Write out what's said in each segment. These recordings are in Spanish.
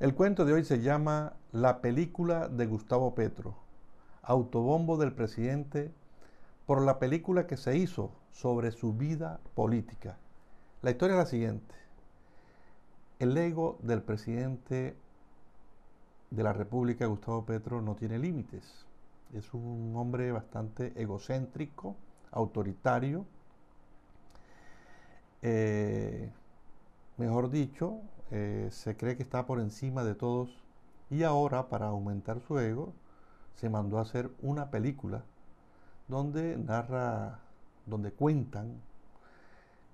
El cuento de hoy se llama La película de Gustavo Petro, autobombo del presidente por la película que se hizo sobre su vida política. La historia es la siguiente. El ego del presidente de la República, Gustavo Petro, no tiene límites. Es un hombre bastante egocéntrico, autoritario. Eh, mejor dicho, eh, se cree que está por encima de todos y ahora para aumentar su ego se mandó a hacer una película donde narra, donde cuentan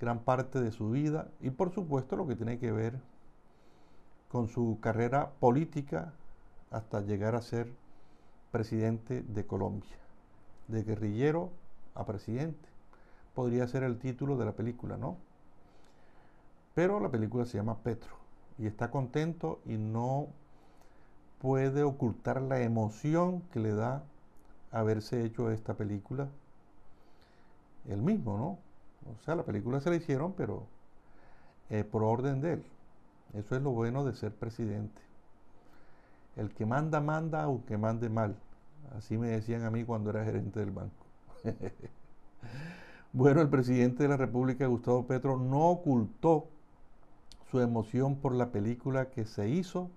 gran parte de su vida y por supuesto lo que tiene que ver con su carrera política hasta llegar a ser presidente de Colombia. De guerrillero a presidente. Podría ser el título de la película, ¿no? Pero la película se llama Petro y está contento y no puede ocultar la emoción que le da haberse hecho esta película él mismo, ¿no? O sea, la película se la hicieron, pero eh, por orden de él. Eso es lo bueno de ser presidente. El que manda, manda, aunque mande mal. Así me decían a mí cuando era gerente del banco. bueno, el presidente de la República, Gustavo Petro, no ocultó su emoción por la película que se hizo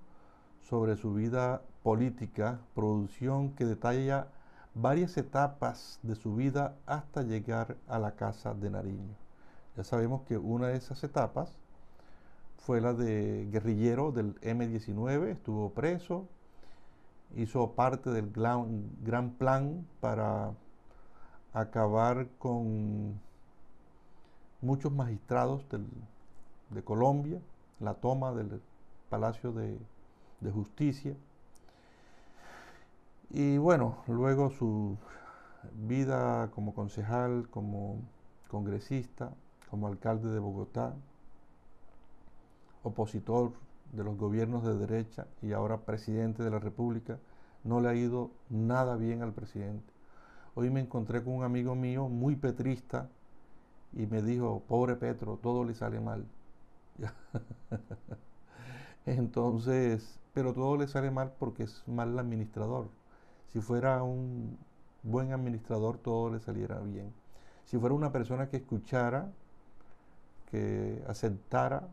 sobre su vida política, producción que detalla varias etapas de su vida hasta llegar a la Casa de Nariño. Ya sabemos que una de esas etapas fue la de guerrillero del M-19, estuvo preso, hizo parte del gran, gran plan para acabar con muchos magistrados del, de Colombia, la toma del Palacio de, Justicia. Y bueno, luego su vida como concejal, como congresista, como alcalde de Bogotá, opositor de los gobiernos de derecha y ahora presidente de la República, no le ha ido nada bien al presidente. Hoy me encontré con un amigo mío muy petrista y me dijo, pobre Petro, todo le sale mal. Entonces, pero todo le sale mal porque es mal administrador. Si fuera un buen administrador, todo le saliera bien. Si fuera una persona que escuchara, que aceptara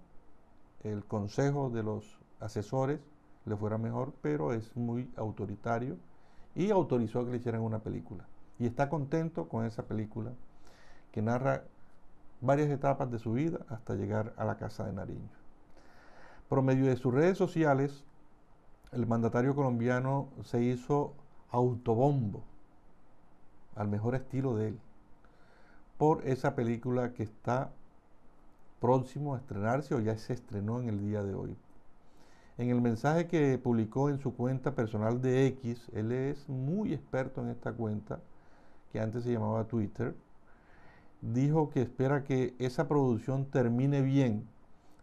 el consejo de los asesores, le fuera mejor, pero es muy autoritario y autorizó que le hicieran una película. Y está contento con esa película que narra varias etapas de su vida hasta llegar a la Casa de Nariño. Por medio de sus redes sociales, el mandatario colombiano se hizo autobombo al mejor estilo de él por esa película que está próximo a estrenarse o ya se estrenó en el día de hoy. En el mensaje que publicó en su cuenta personal de X, él es muy experto en esta cuenta que antes se llamaba Twitter, dijo que espera que esa producción termine bien,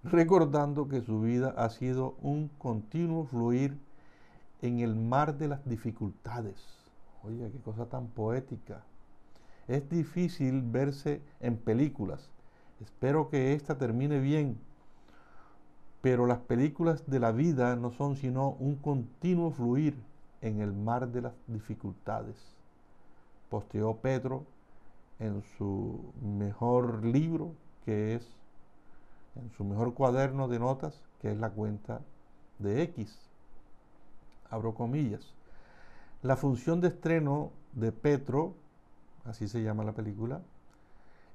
recordando que su vida ha sido un continuo fluir en el mar de las dificultades. Oye, qué cosa tan poética. Es difícil verse en películas. Espero que esta termine bien. Pero las películas de la vida no son sino un continuo fluir en el mar de las dificultades. Posteó Pedro en su mejor libro, que es, en su mejor cuaderno de notas, que es la cuenta de X. Abro comillas. La función de estreno de Petro, así se llama la película,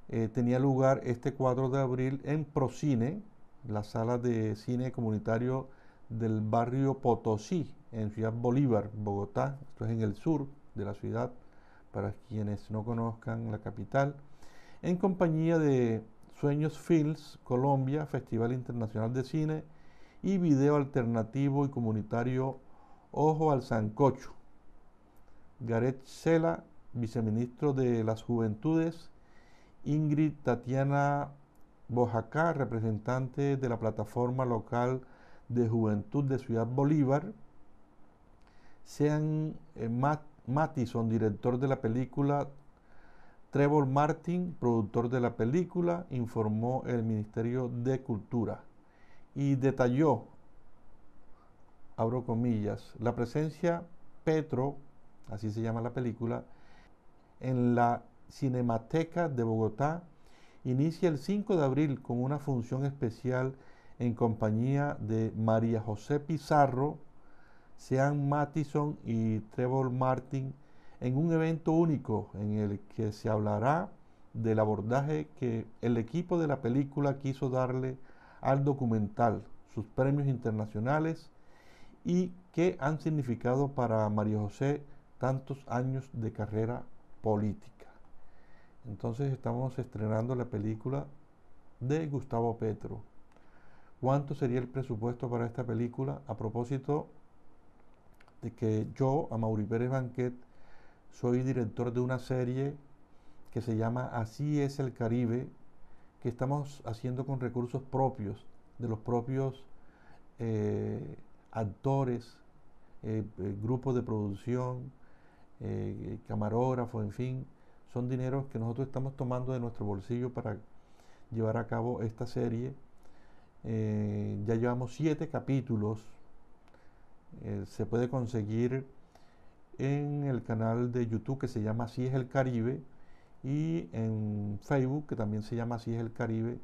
eh, tenía lugar este 4 de abril en Procine, la sala de cine comunitario del barrio Potosí, en Ciudad Bolívar, Bogotá, esto es en el sur de la ciudad para quienes no conozcan la capital, en compañía de Sueños Films Colombia, Festival Internacional de Cine y Video Alternativo y Comunitario Ojo al Sancocho. Gareth Sela, viceministro de las Juventudes, Ingrid Tatiana Bojacá, representante de la plataforma local de juventud de Ciudad Bolívar, sean eh, más Mattison, director de la película, Trevor Martin, productor de la película, informó el Ministerio de Cultura y detalló, abro comillas, la presencia Petro, así se llama la película, en la Cinemateca de Bogotá, inicia el 5 de abril con una función especial en compañía de María José Pizarro, sean Mattison y Trevor Martin en un evento único en el que se hablará del abordaje que el equipo de la película quiso darle al documental, sus premios internacionales y qué han significado para Mario José tantos años de carrera política. Entonces estamos estrenando la película de Gustavo Petro. ¿Cuánto sería el presupuesto para esta película? A propósito, de que yo, a Mauri Pérez Banquet, soy director de una serie que se llama Así es el Caribe, que estamos haciendo con recursos propios, de los propios eh, actores, eh, eh, grupos de producción, camarógrafos, en fin, son dineros que nosotros estamos tomando de nuestro bolsillo para llevar a cabo esta serie. ya llevamos siete capítulos se puede conseguir en el canal de YouTube que se llama Así es el Caribe y en Facebook que también se llama Así es el Caribe.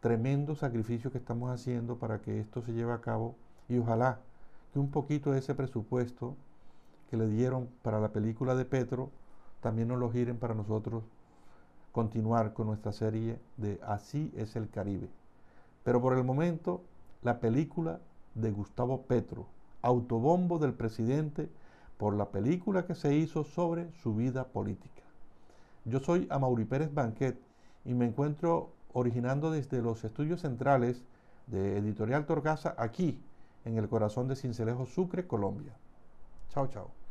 Tremendo sacrificio que estamos haciendo para que esto se lleve a cabo y ojalá que un poquito de ese presupuesto que le dieron para la película de Petro también nos lo giren para nosotros continuar con nuestra serie de Así es el Caribe. Pero por el momento, la película de Gustavo Petro, autobombo del presidente por la película que se hizo sobre su vida política. Yo soy Amaury Pérez Banquet y me encuentro originando desde los estudios centrales de Editorial Torgaza aquí, en el corazón de Cincelejo Sucre, Colombia. Chao, chao.